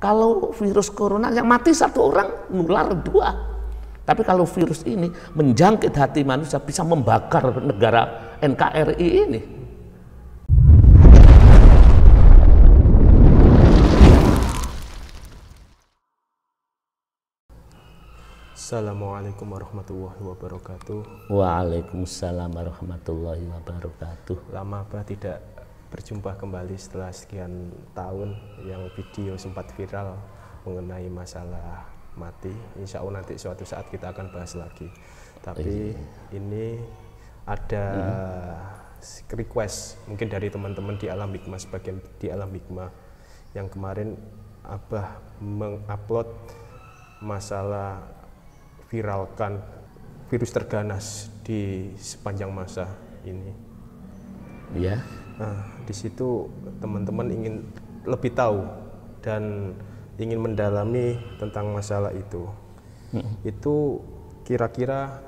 Kalau virus corona yang mati satu orang, nular dua. Tapi kalau virus ini menjangkit hati manusia bisa membakar negara NKRI ini. Assalamualaikum warahmatullahi wabarakatuh. Waalaikumsalam warahmatullahi wabarakatuh. Lama apa tidak berjumpa kembali setelah sekian tahun yang video sempat viral mengenai masalah mati. Insya Allah nanti suatu saat kita akan bahas lagi. Tapi iya. ini ada hmm. request mungkin dari teman-teman di Alam Hikmah sebagian di Alam Hikmah yang kemarin Abah mengupload masalah viralkan virus terganas di sepanjang masa ini. Iya. Nah, di situ teman-teman ingin lebih tahu dan ingin mendalami tentang masalah itu. Hmm. Itu kira-kira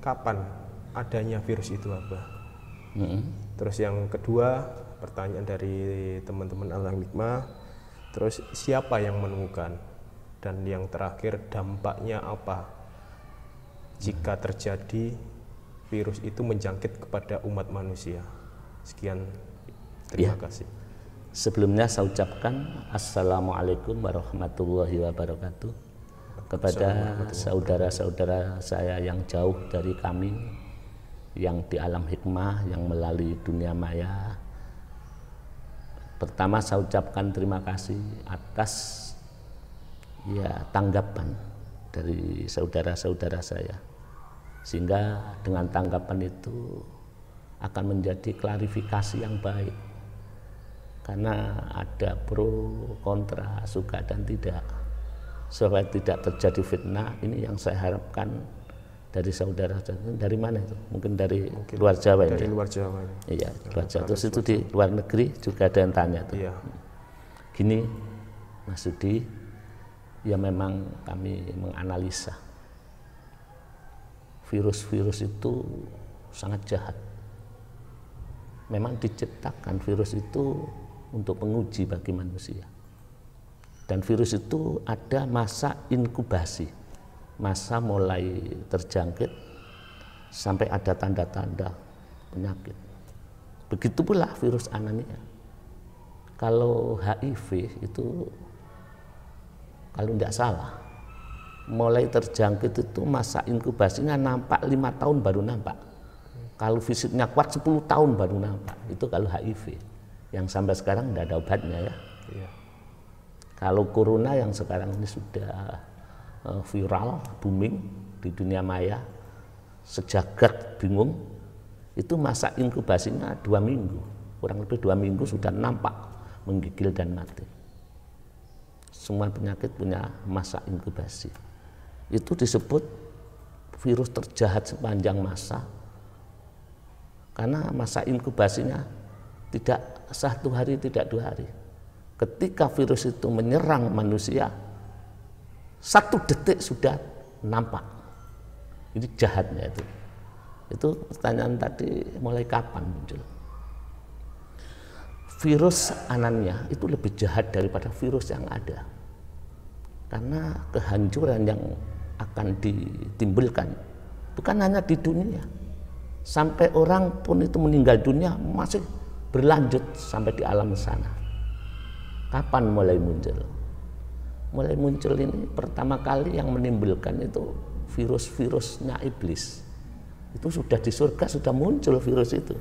kapan adanya virus itu apa? Hmm. Terus yang kedua, pertanyaan dari teman-teman Alang mikma. terus siapa yang menemukan? Dan yang terakhir dampaknya apa? Jika terjadi virus itu menjangkit kepada umat manusia. Sekian, terima ya. kasih. Sebelumnya saya ucapkan Assalamualaikum warahmatullahi wabarakatuh kepada saudara-saudara saya yang jauh dari kami yang di alam hikmah yang melalui dunia maya pertama saya ucapkan terima kasih atas ya tanggapan dari saudara-saudara saya sehingga dengan tanggapan itu akan menjadi klarifikasi yang baik karena ada pro kontra suka dan tidak supaya tidak terjadi fitnah ini yang saya harapkan dari saudara dari mana itu mungkin dari mungkin luar Jawa dari ya? luar Jawa iya luar Jawa terus itu di luar negeri juga ada yang tanya tuh iya. gini Mas Sudi ya memang kami menganalisa virus-virus itu sangat jahat memang diciptakan virus itu untuk penguji bagi manusia. Dan virus itu ada masa inkubasi, masa mulai terjangkit sampai ada tanda-tanda penyakit. Begitu pula virus anania. Kalau HIV itu kalau tidak salah mulai terjangkit itu masa inkubasinya nampak lima tahun baru nampak kalau fisiknya kuat 10 tahun baru nampak. Itu kalau HIV yang sampai sekarang tidak ada obatnya ya. Iya. Kalau corona yang sekarang ini sudah eh, viral, booming di dunia maya, sejagat bingung, itu masa inkubasinya dua minggu, kurang lebih dua minggu sudah nampak menggigil dan mati. Semua penyakit punya masa inkubasi. Itu disebut virus terjahat sepanjang masa karena masa inkubasinya tidak satu hari, tidak dua hari. Ketika virus itu menyerang manusia, satu detik sudah nampak. Ini jahatnya itu. Itu pertanyaan tadi mulai kapan muncul? Virus anannya itu lebih jahat daripada virus yang ada. Karena kehancuran yang akan ditimbulkan bukan hanya di dunia, sampai orang pun itu meninggal dunia masih berlanjut sampai di alam sana. Kapan mulai muncul? Mulai muncul ini pertama kali yang menimbulkan itu virus-virusnya iblis. Itu sudah di surga sudah muncul virus itu.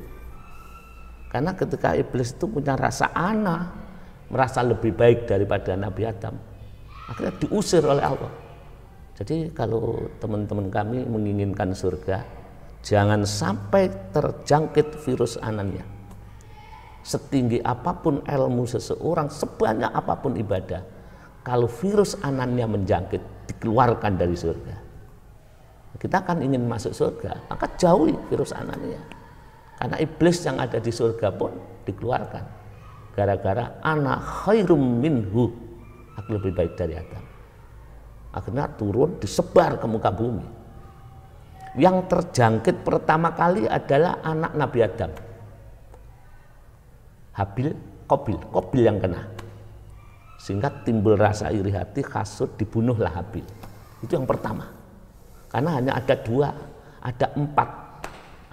Karena ketika iblis itu punya rasa aneh merasa lebih baik daripada Nabi Adam, akhirnya diusir oleh Allah. Jadi kalau teman-teman kami menginginkan surga, Jangan sampai terjangkit virus anannya. Setinggi apapun ilmu seseorang, sebanyak apapun ibadah, kalau virus anannya menjangkit, dikeluarkan dari surga. Kita akan ingin masuk surga, maka jauhi virus anannya, Karena iblis yang ada di surga pun dikeluarkan gara-gara anak khairum minhu aku lebih baik dari Adam akhirnya turun disebar ke muka bumi yang terjangkit pertama kali adalah anak Nabi Adam. Habil, Kobil, Kobil yang kena. Sehingga timbul rasa iri hati, kasut, dibunuhlah Habil. Itu yang pertama. Karena hanya ada dua, ada empat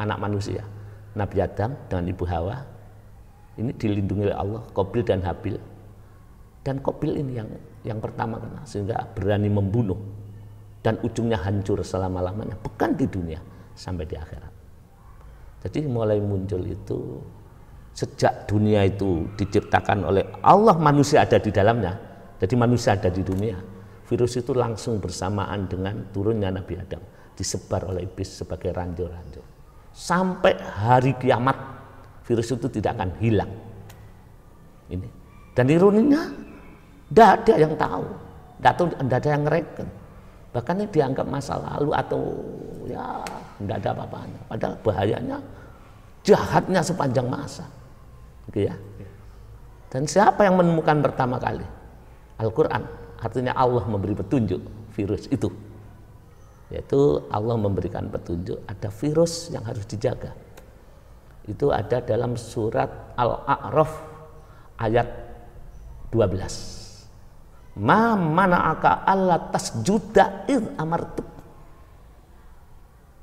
anak manusia. Nabi Adam dengan Ibu Hawa. Ini dilindungi oleh Allah, Kobil dan Habil. Dan Kobil ini yang yang pertama kena, sehingga berani membunuh dan ujungnya hancur selama-lamanya bukan di dunia sampai di akhirat jadi mulai muncul itu sejak dunia itu diciptakan oleh Allah manusia ada di dalamnya jadi manusia ada di dunia virus itu langsung bersamaan dengan turunnya Nabi Adam disebar oleh iblis sebagai ranjau-ranjau sampai hari kiamat virus itu tidak akan hilang ini dan ironinya tidak ada yang tahu tidak ada yang ngereken bahkan ini dianggap masa lalu atau ya nggak ada apa-apanya padahal bahayanya jahatnya sepanjang masa gitu ya dan siapa yang menemukan pertama kali Al-Quran artinya Allah memberi petunjuk virus itu yaitu Allah memberikan petunjuk ada virus yang harus dijaga itu ada dalam surat Al-A'raf ayat 12 Ma mana'aka Allah tasjuda id amartu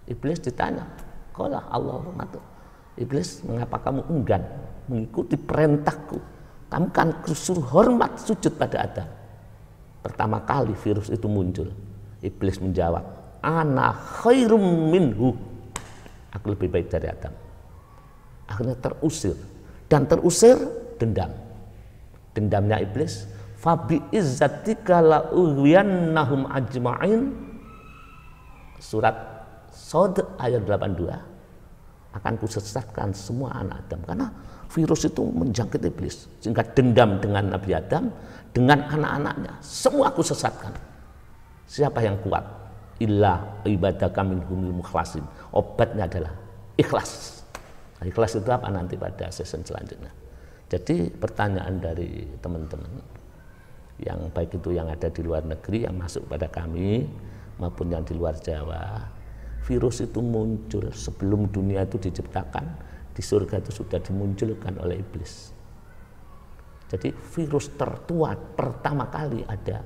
Iblis ditanya, Kala Allah mengatur. Iblis, mengapa kamu enggan mengikuti perintahku? Kamu kan kusur hormat sujud pada Adam. Pertama kali virus itu muncul, Iblis menjawab, Ana khairum minhu. Aku lebih baik dari Adam. Akhirnya terusir. Dan terusir dendam. Dendamnya Iblis Fabi izzatika la nahum ajma'in Surat Sod ayat 82 Akan kusesatkan semua anak Adam Karena virus itu menjangkit iblis Sehingga dendam dengan Nabi Adam Dengan anak-anaknya Semua aku sesatkan Siapa yang kuat? Illa ibadah kami humil mukhlasin Obatnya adalah ikhlas nah, Ikhlas itu apa nanti pada season selanjutnya Jadi pertanyaan dari teman-teman yang baik itu yang ada di luar negeri yang masuk pada kami maupun yang di luar Jawa virus itu muncul sebelum dunia itu diciptakan di surga itu sudah dimunculkan oleh iblis jadi virus tertua pertama kali ada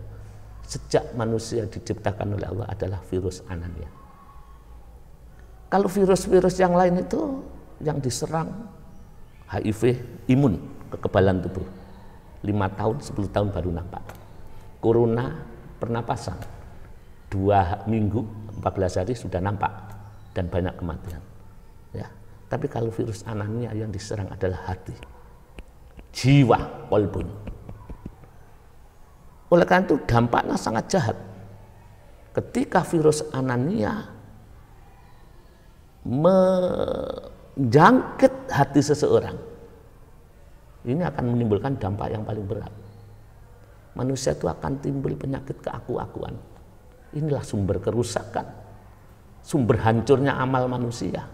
sejak manusia diciptakan oleh Allah adalah virus anania kalau virus-virus yang lain itu yang diserang HIV imun kekebalan tubuh lima tahun, 10 tahun baru nampak. Corona pernapasan, dua minggu, 14 hari sudah nampak dan banyak kematian. Ya. Tapi kalau virus anemia yang diserang adalah hati, jiwa, kolbun. Oleh karena itu dampaknya sangat jahat. Ketika virus anania menjangkit hati seseorang, ini akan menimbulkan dampak yang paling berat. Manusia itu akan timbul penyakit keaku-akuan. Inilah sumber kerusakan, sumber hancurnya amal manusia.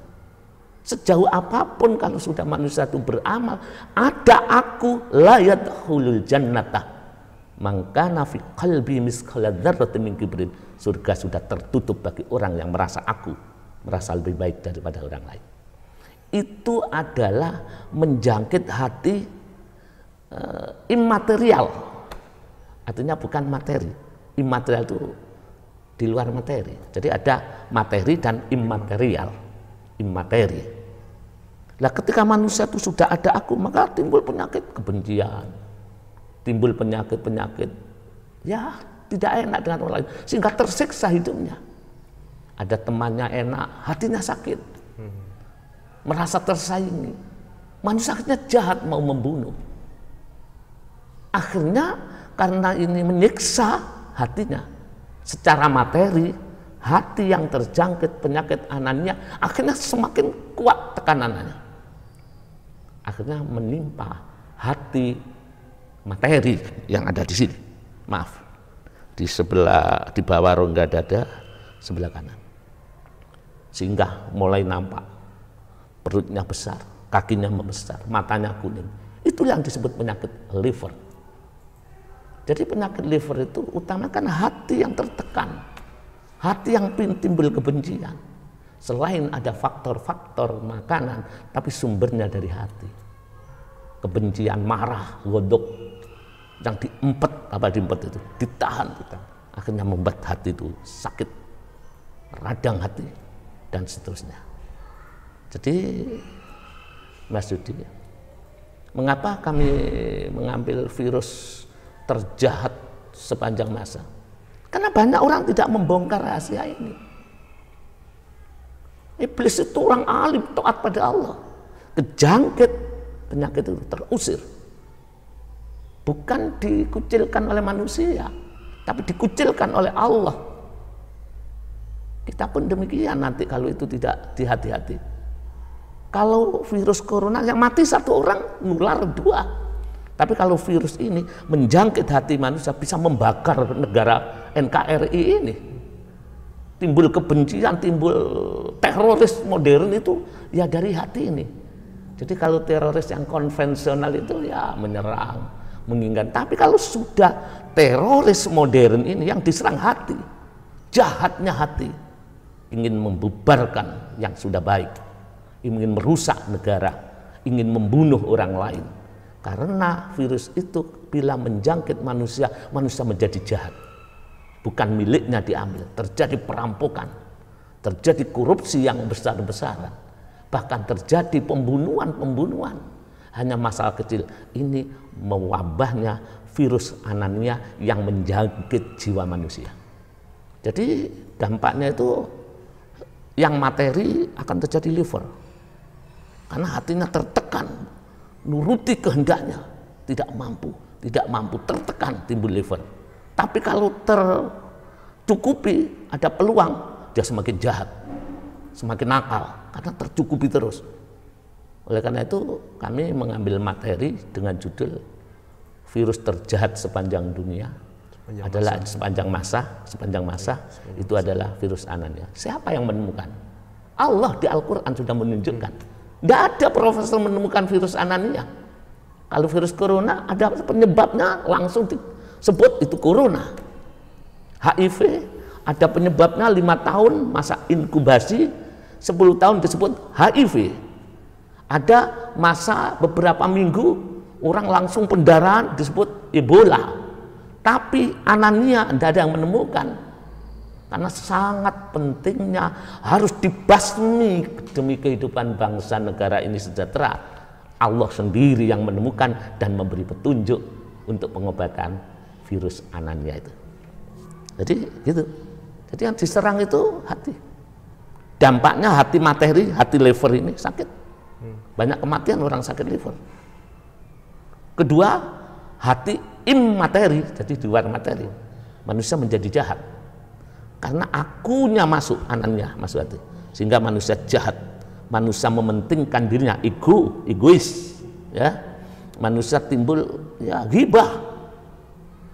Sejauh apapun kalau sudah manusia itu beramal, ada aku layat hulul jannata. Maka nafi kalbi miskaladzarati min kibrin. Surga sudah tertutup bagi orang yang merasa aku, merasa lebih baik daripada orang lain. Itu adalah menjangkit hati uh, immaterial. Artinya bukan materi. Immaterial itu di luar materi. Jadi ada materi dan immaterial. Immateri. Lah ketika manusia itu sudah ada aku, maka timbul penyakit kebencian. Timbul penyakit-penyakit. Ya, tidak enak dengan orang lain. Sehingga tersiksa hidupnya. Ada temannya enak, hatinya sakit. Hmm. Merasa tersaingi. Manusia jahat mau membunuh Akhirnya karena ini menyiksa hatinya secara materi, hati yang terjangkit penyakit anannya, akhirnya semakin kuat tekanannya. Akhirnya menimpa hati materi yang ada di sini. Maaf, di sebelah di bawah rongga dada sebelah kanan. Sehingga mulai nampak perutnya besar, kakinya membesar, matanya kuning. Itu yang disebut penyakit liver. Jadi penyakit liver itu utamakan hati yang tertekan, hati yang timbul kebencian. Selain ada faktor-faktor makanan, tapi sumbernya dari hati. Kebencian, marah, godok, yang diempet, apa diempet itu, ditahan kita. Akhirnya membuat hati itu sakit, radang hati, dan seterusnya. Jadi, Mas Yudi, mengapa kami mengambil virus terjahat sepanjang masa. Karena banyak orang tidak membongkar rahasia ini. Iblis itu orang alim, taat pada Allah. Kejangkit, penyakit itu terusir. Bukan dikucilkan oleh manusia, tapi dikucilkan oleh Allah. Kita pun demikian nanti kalau itu tidak dihati-hati. Kalau virus corona yang mati satu orang, nular dua. Tapi kalau virus ini menjangkit hati manusia bisa membakar negara NKRI ini. Timbul kebencian, timbul teroris modern itu ya dari hati ini. Jadi kalau teroris yang konvensional itu ya menyerang, menginginkan. Tapi kalau sudah teroris modern ini yang diserang hati, jahatnya hati, ingin membubarkan yang sudah baik, ingin merusak negara, ingin membunuh orang lain. Karena virus itu bila menjangkit manusia, manusia menjadi jahat. Bukan miliknya diambil, terjadi perampokan, terjadi korupsi yang besar-besaran, bahkan terjadi pembunuhan-pembunuhan. Hanya masalah kecil ini mewabahnya virus anania yang menjangkit jiwa manusia. Jadi dampaknya itu yang materi akan terjadi liver. Karena hatinya tertekan, nuruti kehendaknya tidak mampu tidak mampu tertekan timbul liver tapi kalau tercukupi ada peluang dia semakin jahat semakin nakal karena tercukupi terus oleh karena itu kami mengambil materi dengan judul virus terjahat sepanjang dunia sepanjang adalah masa. sepanjang masa sepanjang masa sepanjang itu masa. adalah virus ya siapa yang menemukan Allah di Al-Qur'an sudah menunjukkan tidak ada profesor menemukan virus anania. Kalau virus corona ada penyebabnya langsung disebut itu corona. HIV ada penyebabnya lima tahun masa inkubasi, sepuluh tahun disebut HIV. Ada masa beberapa minggu orang langsung pendarahan disebut Ebola. Tapi Anania tidak ada yang menemukan karena sangat pentingnya harus dibasmi demi kehidupan bangsa negara ini sejahtera. Allah sendiri yang menemukan dan memberi petunjuk untuk pengobatan virus anania itu. Jadi gitu. Jadi yang diserang itu hati. Dampaknya hati materi, hati liver ini sakit. Hmm. Banyak kematian orang sakit liver. Kedua, hati immateri, jadi di luar materi. Manusia menjadi jahat karena akunya masuk anannya masuk hati. Sehingga manusia jahat, manusia mementingkan dirinya, ego, egois, ya. Manusia timbul ya ghibah,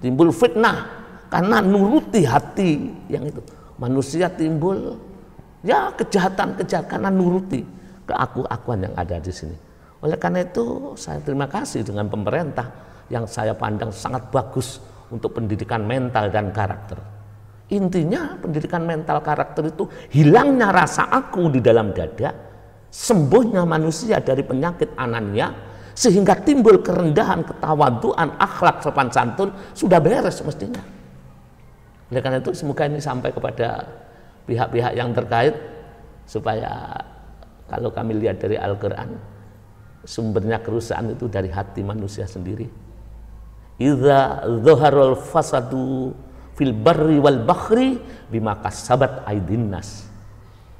timbul fitnah karena nuruti hati yang itu. Manusia timbul ya kejahatan-kejahatan karena nuruti keaku-akuan yang ada di sini. Oleh karena itu saya terima kasih dengan pemerintah yang saya pandang sangat bagus untuk pendidikan mental dan karakter. Intinya pendidikan mental karakter itu hilangnya rasa aku di dalam dada, sembuhnya manusia dari penyakit anannya, sehingga timbul kerendahan, ketawaduan, akhlak sopan santun sudah beres mestinya. Oleh karena itu semoga ini sampai kepada pihak-pihak yang terkait supaya kalau kami lihat dari Al-Quran sumbernya kerusakan itu dari hati manusia sendiri. Iza zuharul fasadu fil barri wal bakhri bima kasabat nas.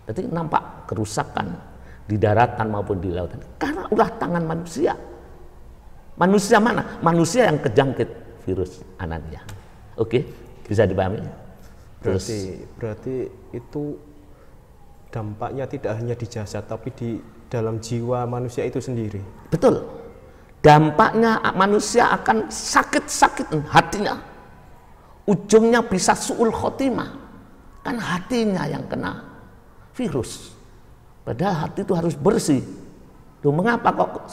Jadi nampak kerusakan di daratan maupun di lautan karena ulah tangan manusia. Manusia mana? Manusia yang kejangkit virus anania. Oke, bisa dipahami? Terus berarti, berarti itu dampaknya tidak hanya di jasad tapi di dalam jiwa manusia itu sendiri. Betul. Dampaknya manusia akan sakit-sakit hatinya, ujungnya bisa suul khotimah kan hatinya yang kena virus padahal hati itu harus bersih Tuh mengapa kok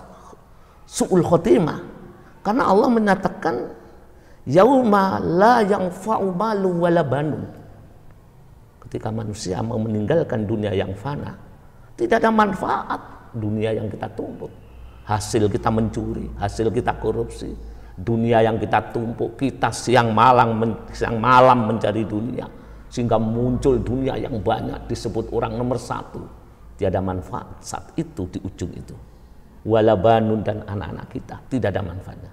suul khotimah karena Allah menyatakan yauma la yang fa'umalu wala ketika manusia mau meninggalkan dunia yang fana tidak ada manfaat dunia yang kita tuntut hasil kita mencuri hasil kita korupsi dunia yang kita tumpuk kita siang malam men, siang malam mencari dunia sehingga muncul dunia yang banyak disebut orang nomor satu tiada manfaat saat itu di ujung itu walabanun dan anak-anak kita tidak ada manfaatnya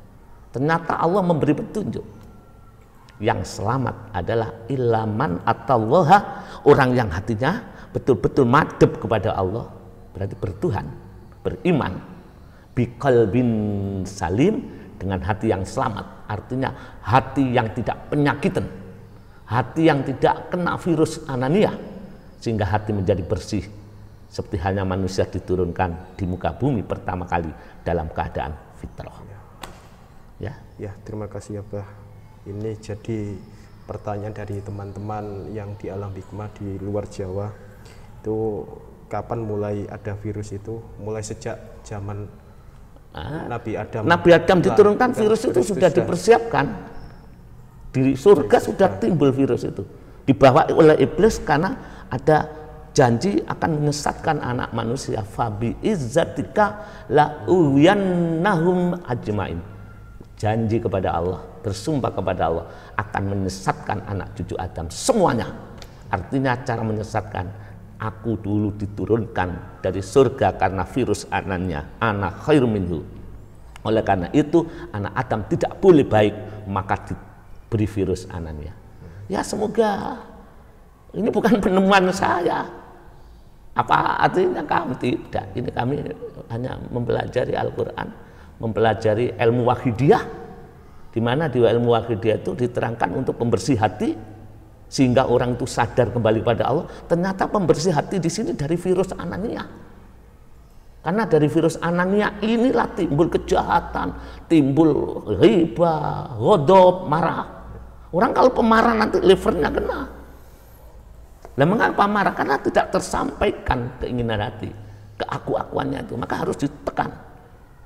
ternyata Allah memberi petunjuk yang selamat adalah ilaman atau loha orang yang hatinya betul-betul madep kepada Allah berarti bertuhan beriman bikal bin salim dengan hati yang selamat artinya hati yang tidak penyakitan hati yang tidak kena virus anania sehingga hati menjadi bersih seperti halnya manusia diturunkan di muka bumi pertama kali dalam keadaan fitrah ya ya terima kasih ya bah ini jadi pertanyaan dari teman-teman yang di alam hikmah di luar Jawa itu kapan mulai ada virus itu mulai sejak zaman Ah. Nabi Adam. Nabi Adam diturunkan virus itu sudah dipersiapkan. Di surga sudah timbul virus itu. Dibawa oleh iblis karena ada janji akan menyesatkan anak manusia. Fabi izzatika la nahum ajmain. Janji kepada Allah, bersumpah kepada Allah akan menyesatkan anak cucu Adam semuanya. Artinya cara menyesatkan aku dulu diturunkan dari surga karena virus anaknya anak khair minhu oleh karena itu anak Adam tidak boleh baik maka diberi virus anaknya ya semoga ini bukan penemuan saya apa artinya kamu tidak ini kami hanya mempelajari Al-Quran mempelajari ilmu wahidiyah di mana di ilmu wahidiyah itu diterangkan untuk pembersih hati sehingga orang itu sadar kembali pada Allah. Ternyata pembersih hati di sini dari virus anania. Karena dari virus anania inilah timbul kejahatan, timbul riba, godop, marah. Orang kalau pemarah nanti livernya kena. Lemahkan mengapa marah? Karena tidak tersampaikan keinginan hati, keaku-akuannya itu. Maka harus ditekan,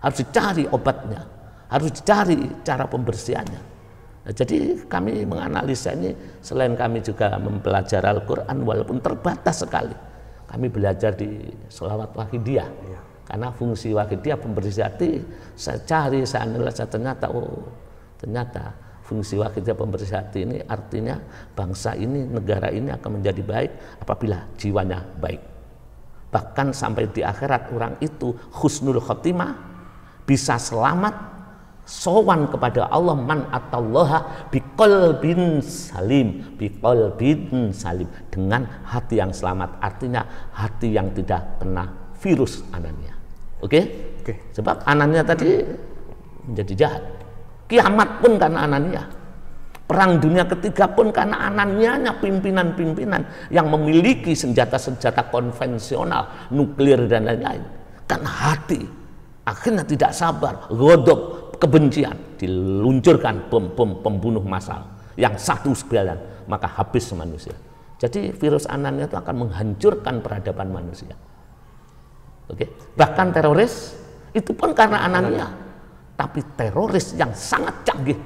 harus dicari obatnya, harus dicari cara pembersihannya jadi kami menganalisa ini selain kami juga mempelajari Al-Quran walaupun terbatas sekali. Kami belajar di Selawat Wahidiyah. Ya. Karena fungsi Wahidiyah pemberi hati, saya cari, saya analisa, ternyata, oh ternyata fungsi Wahidiyah pemberi hati ini artinya bangsa ini, negara ini akan menjadi baik apabila jiwanya baik. Bahkan sampai di akhirat orang itu husnul khotimah bisa selamat sowan kepada Allah man atallaha biqol bin salim biqol bin salim dengan hati yang selamat artinya hati yang tidak kena virus anannya oke okay? oke okay. sebab anannya tadi menjadi jahat kiamat pun karena anannya perang dunia ketiga pun karena anannya pimpinan-pimpinan yang memiliki senjata-senjata konvensional nuklir dan lain-lain karena hati akhirnya tidak sabar godok kebencian diluncurkan bom-bom pembunuh massal yang satu sekalian maka habis manusia jadi virus anannya itu akan menghancurkan peradaban manusia oke bahkan teroris itu pun karena anannya tapi teroris yang sangat canggih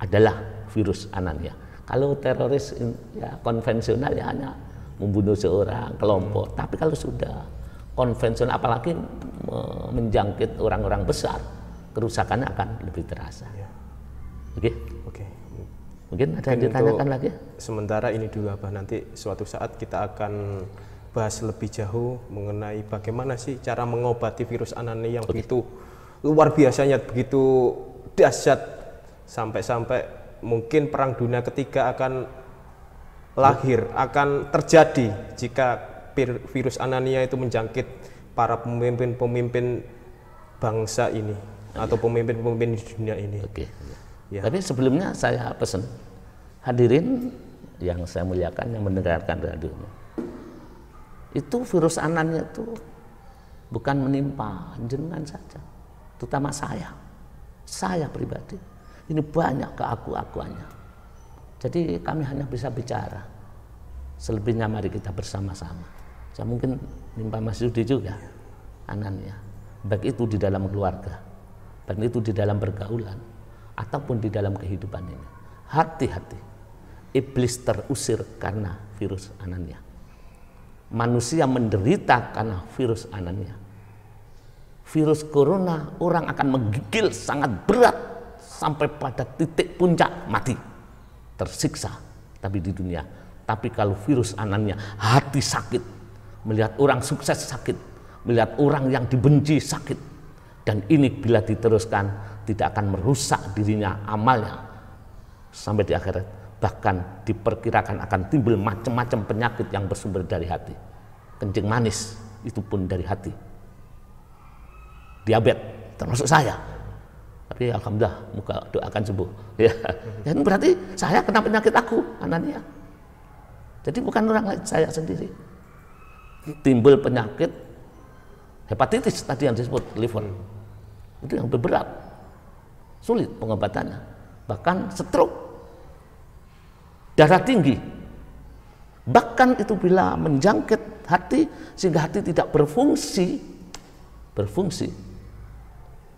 adalah virus anannya kalau teroris ya, konvensional ya hanya membunuh seorang kelompok tapi kalau sudah konvensional apalagi menjangkit orang-orang besar kerusakannya akan lebih terasa. Ya. Oke. Okay? Oke. Okay. Mungkin ada yang ditanyakan lagi? Sementara ini dulu Abah nanti suatu saat kita akan bahas lebih jauh mengenai bagaimana sih cara mengobati virus anani yang okay. begitu luar biasanya begitu dahsyat sampai-sampai mungkin perang dunia ketiga akan lahir akan terjadi jika virus anania itu menjangkit para pemimpin-pemimpin bangsa ini atau pemimpin-pemimpin di dunia ini. Oke. Ya. Tapi sebelumnya saya pesan hadirin yang saya muliakan yang mendengarkan radio ini. Itu virus anannya itu bukan menimpa jenengan saja, terutama saya. Saya pribadi. Ini banyak ke aku akuannya Jadi kami hanya bisa bicara. Selebihnya mari kita bersama-sama. Saya mungkin menimpa Mas Yudi juga iya. anannya. Baik itu di dalam keluarga baik itu di dalam pergaulan ataupun di dalam kehidupan ini. Hati-hati, iblis terusir karena virus anannya Manusia menderita karena virus anannya Virus corona orang akan menggigil sangat berat sampai pada titik puncak mati. Tersiksa tapi di dunia. Tapi kalau virus anannya hati sakit, melihat orang sukses sakit, melihat orang yang dibenci sakit, dan ini bila diteruskan tidak akan merusak dirinya amalnya sampai di akhirat. Bahkan diperkirakan akan timbul macam-macam penyakit yang bersumber dari hati. Kencing manis itu pun dari hati. Diabetes termasuk saya. Tapi alhamdulillah muka doakan sembuh. Ya. Dan ya, berarti saya kena penyakit aku, anaknya Jadi bukan orang lain, saya sendiri. Timbul penyakit hepatitis tadi yang disebut liver itu yang berat sulit pengobatannya bahkan stroke darah tinggi bahkan itu bila menjangkit hati sehingga hati tidak berfungsi berfungsi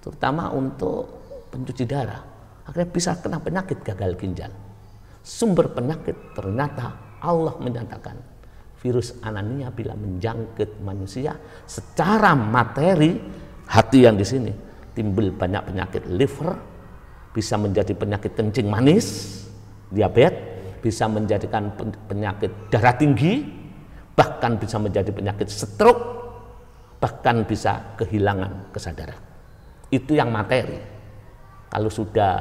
terutama untuk pencuci darah akhirnya bisa kena penyakit gagal ginjal sumber penyakit ternyata Allah menyatakan virus anania bila menjangkit manusia secara materi hati yang di sini timbul banyak penyakit liver, bisa menjadi penyakit kencing manis, diabetes, bisa menjadikan penyakit darah tinggi, bahkan bisa menjadi penyakit stroke, bahkan bisa kehilangan kesadaran. Itu yang materi. Kalau sudah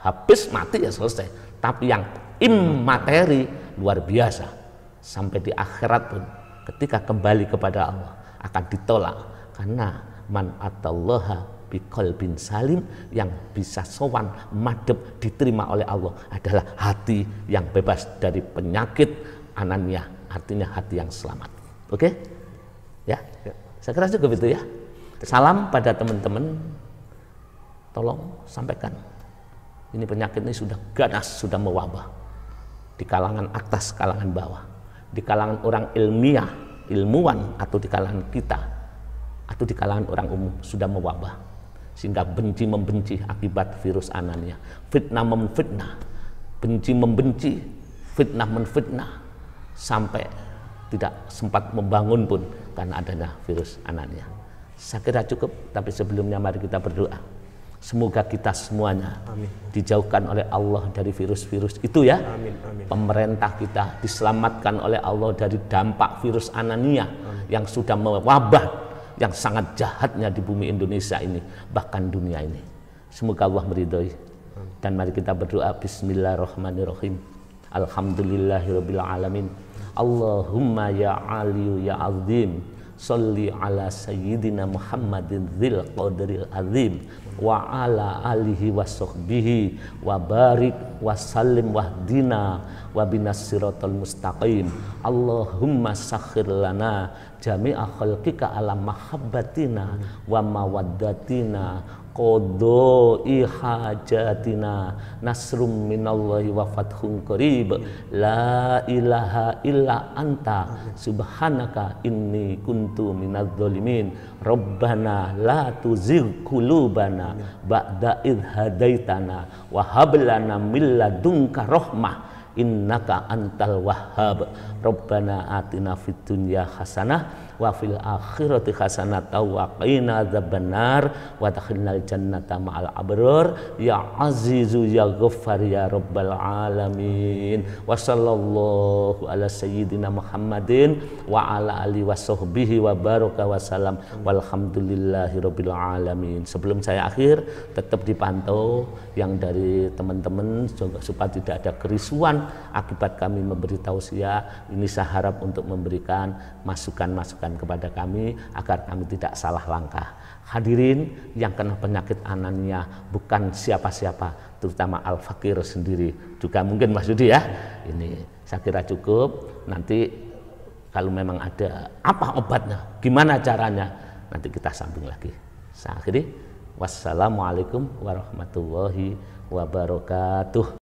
habis mati ya selesai. Tapi yang immateri luar biasa. Sampai di akhirat pun ketika kembali kepada Allah akan ditolak karena man atallaha bikol bin salim yang bisa sowan madep diterima oleh Allah adalah hati yang bebas dari penyakit anania artinya hati yang selamat oke okay? Ya? ya saya kira cukup itu ya salam pada teman-teman tolong sampaikan ini penyakit ini sudah ganas sudah mewabah di kalangan atas kalangan bawah di kalangan orang ilmiah ilmuwan atau di kalangan kita atau di kalangan orang umum sudah mewabah sehingga benci membenci akibat virus anannya fitnah memfitnah benci membenci fitnah memfitnah sampai tidak sempat membangun pun karena adanya virus anannya saya kira cukup tapi sebelumnya mari kita berdoa Semoga kita semuanya amin. dijauhkan oleh Allah dari virus-virus itu ya. Amin, amin. Pemerintah kita diselamatkan oleh Allah dari dampak virus anania amin. yang sudah mewabah yang sangat jahatnya di bumi Indonesia ini, bahkan dunia ini. Semoga Allah meridhoi. Dan mari kita berdoa Bismillahirrahmanirrahim. Alhamdulillahirobbilalamin. Allahumma ya aliyu ya azim. Salli ala Sayyidina Muhammadin Zil Qadiril Azim wa ala alihi wa sahbihi wa barik wasallim wahdina wa binas siratal mustaqim Allahumma sakhir lana jami'a khalqika ala mahabbatina wa mawaddatina qodoi hajatina nasrum minallahi wa fathun qarib la ilaha illa anta subhanaka inni kuntu minadz zalimin rabbana la tuzigh qulubana ba'da id hadaitana wa hab lana min ladunka rohmah innaka antal wahhab Rabbana atina fid dunya hasanah wa fil akhirati hasanah wa qina adzabannar wa adkhilnal jannata ma'al abrar ya azizu ya ghaffar ya rabbal alamin wa sallallahu ala sayyidina Muhammadin wa ala ali wa sahbihi wa baraka wa salam walhamdulillahi rabbil alamin sebelum saya akhir tetap dipantau yang dari teman-teman supaya tidak ada kerisuan akibat kami memberi tausiah ini saya harap untuk memberikan masukan-masukan kepada kami agar kami tidak salah langkah. Hadirin yang kena penyakit anania bukan siapa-siapa, terutama al-fakir sendiri. Juga mungkin Mas Yudi ya. Ini saya kira cukup. Nanti kalau memang ada apa obatnya, gimana caranya, nanti kita sambung lagi. Saya akhiri. Wassalamualaikum warahmatullahi wabarakatuh.